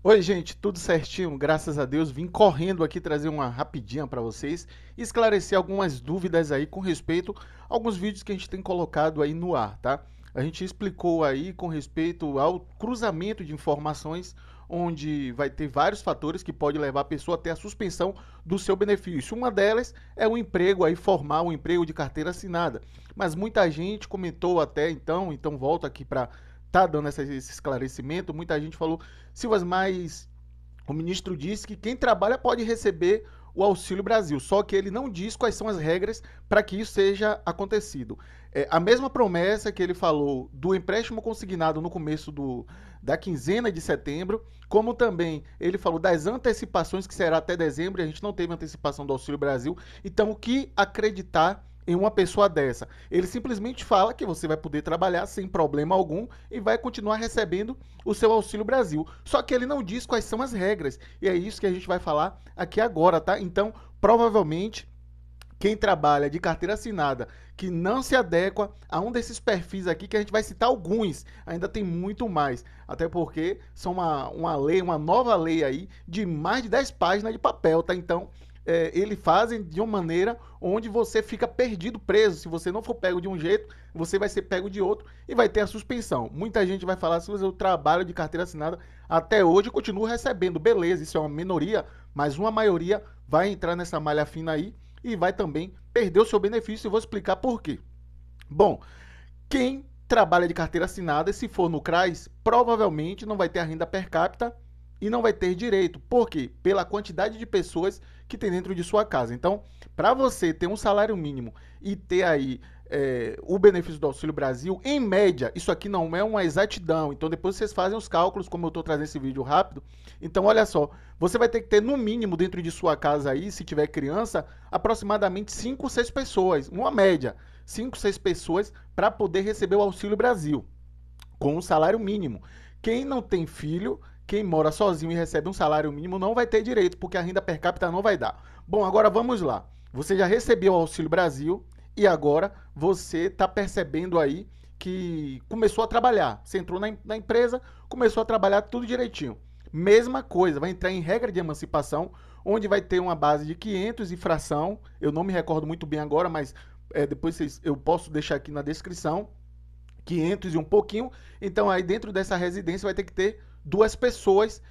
Oi, gente, tudo certinho? Graças a Deus, vim correndo aqui trazer uma rapidinha para vocês, esclarecer algumas dúvidas aí com respeito a alguns vídeos que a gente tem colocado aí no ar, tá? A gente explicou aí com respeito ao cruzamento de informações, onde vai ter vários fatores que pode levar a pessoa até a suspensão do seu benefício. Uma delas é o um emprego aí formal, um emprego de carteira assinada. Mas muita gente comentou até então, então volta aqui para tá dando esse esclarecimento, muita gente falou, Silvas, mas o ministro disse que quem trabalha pode receber o Auxílio Brasil, só que ele não diz quais são as regras para que isso seja acontecido. É, a mesma promessa que ele falou do empréstimo consignado no começo do, da quinzena de setembro, como também ele falou das antecipações que será até dezembro, e a gente não teve antecipação do Auxílio Brasil. Então, o que acreditar em uma pessoa dessa? Ele simplesmente fala que você vai poder trabalhar sem problema algum e vai continuar recebendo o seu Auxílio Brasil. Só que ele não diz quais são as regras. E é isso que a gente vai falar aqui agora, tá? Então, provavelmente quem trabalha de carteira assinada que não se adequa a um desses perfis aqui, que a gente vai citar alguns, ainda tem muito mais. Até porque são uma, uma lei, uma nova lei aí de mais de 10 páginas de papel, tá? Então é, ele fazem de uma maneira onde você fica perdido, preso. Se você não for pego de um jeito, você vai ser pego de outro e vai ter a suspensão. Muita gente vai falar se assim, eu trabalho de carteira assinada até hoje continuo recebendo. Beleza, isso é uma minoria, mas uma maioria vai entrar nessa malha fina aí e vai também perder o seu benefício. E vou explicar por quê. Bom, quem trabalha de carteira assinada, se for no CRAS, provavelmente não vai ter a renda per capita e não vai ter direito. Por quê? Pela quantidade de pessoas que tem dentro de sua casa. Então, para você ter um salário mínimo e ter aí é, o benefício do Auxílio Brasil, em média, isso aqui não é uma exatidão. Então, depois vocês fazem os cálculos, como eu estou trazendo esse vídeo rápido. Então, olha só, você vai ter que ter, no mínimo, dentro de sua casa aí, se tiver criança, aproximadamente 5, 6 pessoas, uma média, 5, 6 pessoas para poder receber o Auxílio Brasil com um salário mínimo. Quem não tem filho, quem mora sozinho e recebe um salário mínimo não vai ter direito, porque a renda per capita não vai dar. Bom, agora vamos lá. Você já recebeu o Auxílio Brasil e agora você está percebendo aí que começou a trabalhar. Você entrou na, na, empresa, começou a trabalhar tudo direitinho. Mesma coisa, vai entrar em regra de emancipação, onde vai ter uma base de 500 e fração. Eu não me recordo muito bem agora, mas é, depois vocês, eu posso deixar aqui na descrição. 500 e um pouquinho. Então aí dentro dessa residência vai ter que ter duas pessoas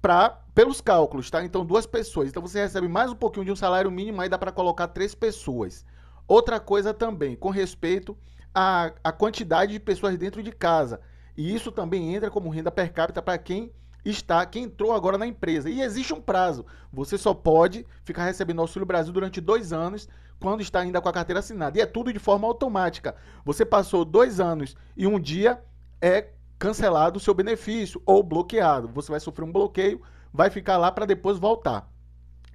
para pelos cálculos, tá? Então duas pessoas. Então você recebe mais um pouquinho de um salário mínimo, aí dá para colocar três pessoas. Outra coisa também, com respeito à, à quantidade de pessoas dentro de casa. E isso também entra como renda per capita para quem está que entrou agora na empresa. E existe um prazo. Você só pode ficar recebendo Auxílio Brasil durante dois anos quando está ainda com a carteira assinada. E é tudo de forma automática. Você passou dois anos e um dia é cancelado o seu benefício ou bloqueado. Você vai sofrer um bloqueio, vai ficar lá para depois voltar.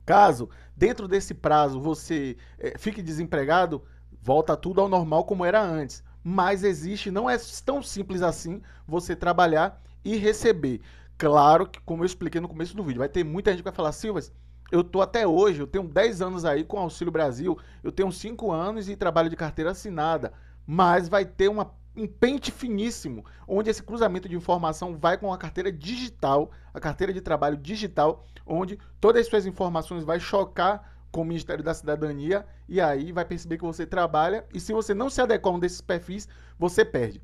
Caso dentro desse prazo você é, fique desempregado, volta tudo ao normal como era antes. Mas existe, não é tão simples assim você trabalhar e receber. Claro que, como eu expliquei no começo do vídeo, vai ter muita gente que vai falar, Silvas, eu tô até hoje, eu tenho 10 anos aí com Auxílio Brasil, eu tenho 5 anos e trabalho de carteira assinada, mas vai ter uma, um pente finíssimo, onde esse cruzamento de informação vai com a carteira digital, a carteira de trabalho digital, onde todas as suas informações vai chocar com o Ministério da Cidadania e aí vai perceber que você trabalha e se você não se adequar a um desses perfis, você perde.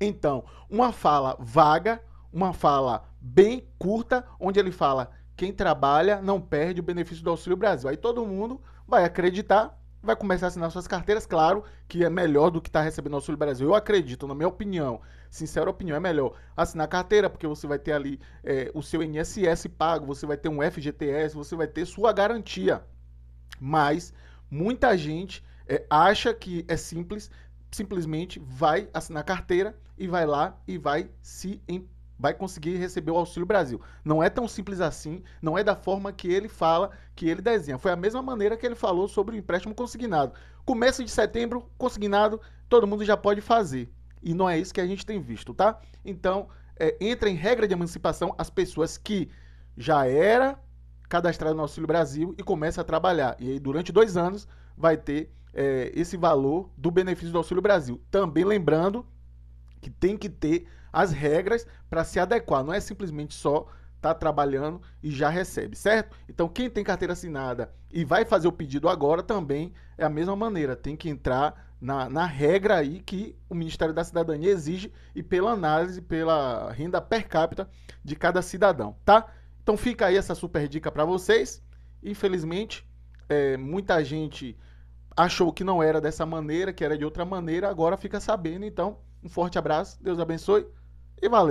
Então, uma fala vaga, uma fala bem curta, onde ele fala: quem trabalha não perde o benefício do Auxílio Brasil. Aí todo mundo vai acreditar, vai começar a assinar suas carteiras. Claro que é melhor do que estar tá recebendo o Auxílio Brasil. Eu acredito, na minha opinião, sincera opinião, é melhor assinar carteira, porque você vai ter ali é, o seu INSS pago, você vai ter um FGTS, você vai ter sua garantia. Mas muita gente é, acha que é simples, simplesmente vai assinar carteira e vai lá e vai se empregar vai conseguir receber o Auxílio Brasil. Não é tão simples assim, não é da forma que ele fala, que ele desenha. Foi a mesma maneira que ele falou sobre o empréstimo consignado. Começo de setembro, consignado, todo mundo já pode fazer. E não é isso que a gente tem visto, tá? Então, é, entra em regra de emancipação as pessoas que já era cadastrado no Auxílio Brasil e começa a trabalhar. E aí, durante dois anos, vai ter é, esse valor do benefício do Auxílio Brasil. Também lembrando que tem que ter as regras para se adequar. Não é simplesmente só tá trabalhando e já recebe, certo? Então, quem tem carteira assinada e vai fazer o pedido agora também é a mesma maneira, tem que entrar na, na regra aí que o Ministério da Cidadania exige e pela análise, pela renda per capita de cada cidadão, tá? Então, fica aí essa super dica para vocês. Infelizmente, é, muita gente achou que não era dessa maneira, que era de outra maneira, agora fica sabendo. Então, um forte abraço, Deus abençoe. E valeu.